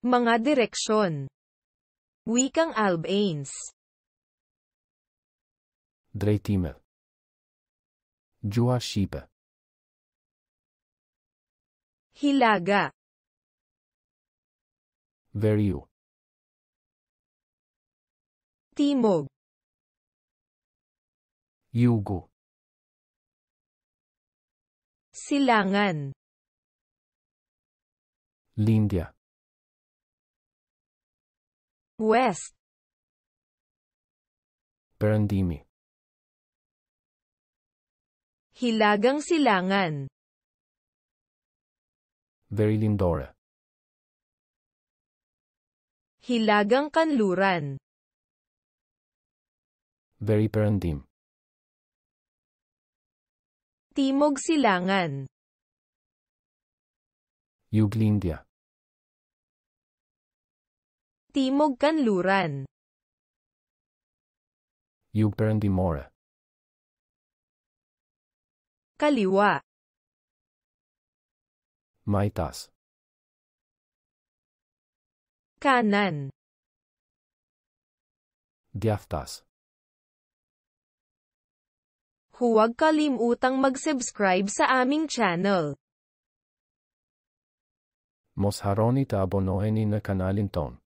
Mga direksyon. Wikang Albanes. Drejtime. Gjuha Shqipe. Hilaga. Veriu. Timog. Jugu. Silangan. Lindja. West. Perandimi. Hilagang Silangan. Verilindora. Hilagang Kanluran. Veriperandim. Timog Silangan. Yuglindia. Timog Kanluran U-turn Dimora Kaliwa Maitas Kanan Diaftas Huwag kalimutang mag-subscribe sa aming channel. Mos haroni ta abonoheni na kanalin ton.